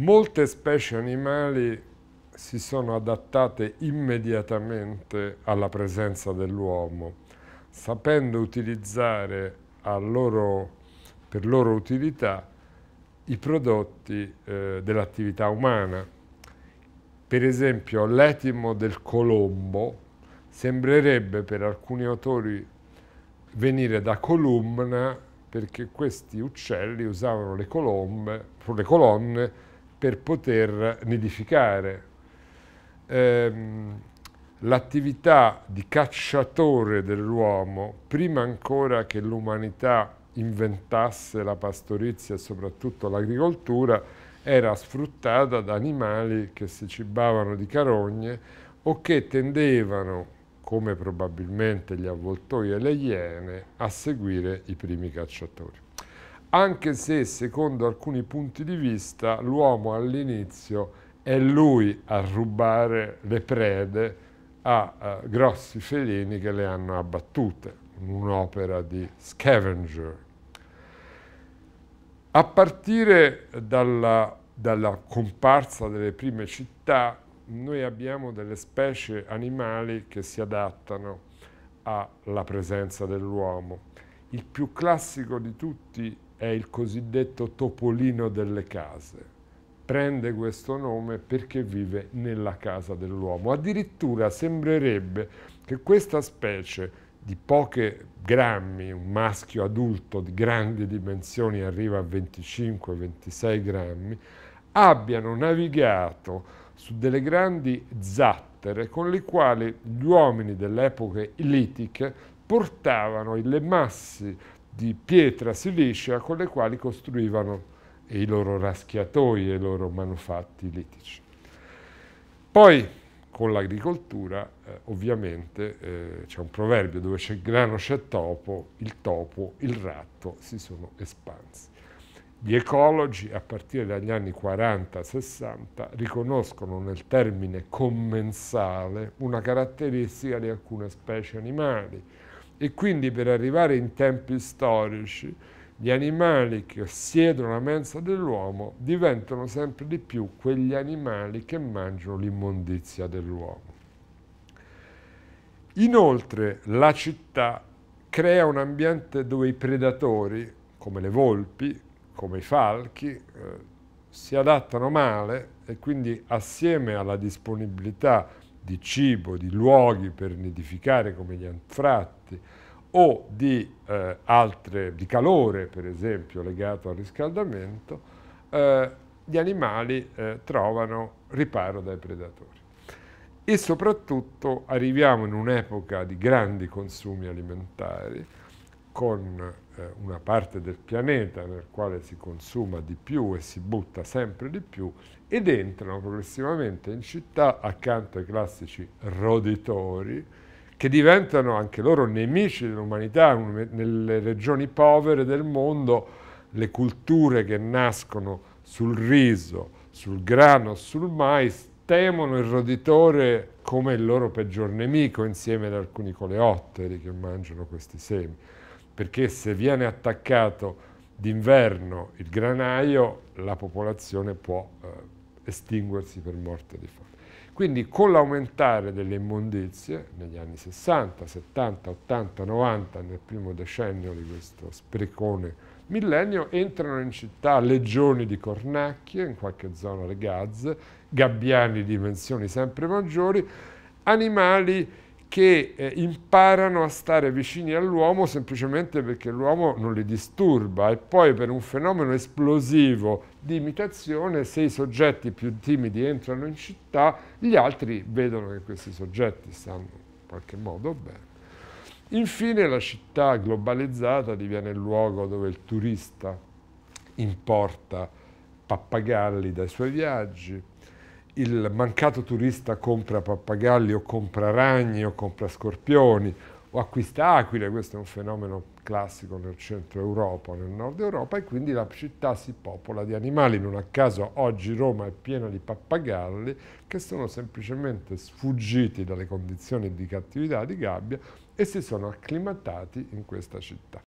Molte specie animali si sono adattate immediatamente alla presenza dell'uomo, sapendo utilizzare loro, per loro utilità i prodotti eh, dell'attività umana. Per esempio l'etimo del colombo sembrerebbe per alcuni autori venire da columna perché questi uccelli usavano le, colombe, le colonne per poter nidificare. Ehm, L'attività di cacciatore dell'uomo, prima ancora che l'umanità inventasse la pastorizia e soprattutto l'agricoltura, era sfruttata da animali che si cibavano di carogne o che tendevano, come probabilmente gli avvoltoi e le iene, a seguire i primi cacciatori anche se secondo alcuni punti di vista l'uomo all'inizio è lui a rubare le prede a eh, grossi felini che le hanno abbattute, un'opera di scavenger. A partire dalla, dalla comparsa delle prime città, noi abbiamo delle specie animali che si adattano alla presenza dell'uomo il più classico di tutti è il cosiddetto topolino delle case. Prende questo nome perché vive nella casa dell'uomo. Addirittura sembrerebbe che questa specie di poche grammi, un maschio adulto di grandi dimensioni arriva a 25-26 grammi, abbiano navigato su delle grandi zattere con le quali gli uomini delle epoche litiche portavano le masse di pietra silicea con le quali costruivano i loro raschiatoi e i loro manufatti litici. Poi con l'agricoltura eh, ovviamente eh, c'è un proverbio dove c'è grano c'è topo, il topo, il ratto si sono espansi. Gli ecologi a partire dagli anni 40-60 riconoscono nel termine commensale una caratteristica di alcune specie animali, e quindi per arrivare in tempi storici gli animali che siedono la mensa dell'uomo diventano sempre di più quegli animali che mangiano l'immondizia dell'uomo. Inoltre la città crea un ambiente dove i predatori, come le volpi, come i falchi, eh, si adattano male e quindi assieme alla disponibilità di cibo, di luoghi per nidificare come gli anfratti o di, eh, altre, di calore, per esempio, legato al riscaldamento, eh, gli animali eh, trovano riparo dai predatori. E soprattutto arriviamo in un'epoca di grandi consumi alimentari con eh, una parte del pianeta nel quale si consuma di più e si butta sempre di più ed entrano progressivamente in città accanto ai classici roditori che diventano anche loro nemici dell'umanità nelle regioni povere del mondo le culture che nascono sul riso, sul grano, sul mais temono il roditore come il loro peggior nemico insieme ad alcuni coleotteri che mangiano questi semi perché se viene attaccato d'inverno il granaio la popolazione può eh, estinguersi per morte di fame. Quindi con l'aumentare delle immondizie negli anni 60, 70, 80, 90, nel primo decennio di questo sprecone millennio, entrano in città legioni di cornacchie, in qualche zona le gazze, gabbiani di dimensioni sempre maggiori, animali che eh, imparano a stare vicini all'uomo semplicemente perché l'uomo non li disturba e poi per un fenomeno esplosivo di imitazione se i soggetti più timidi entrano in città gli altri vedono che questi soggetti stanno in qualche modo bene. Infine la città globalizzata diviene il luogo dove il turista importa pappagalli dai suoi viaggi, il mancato turista compra pappagalli o compra ragni o compra scorpioni o acquista aquile, questo è un fenomeno classico nel centro Europa, nel nord Europa e quindi la città si popola di animali, non a caso oggi Roma è piena di pappagalli che sono semplicemente sfuggiti dalle condizioni di cattività di gabbia e si sono acclimatati in questa città.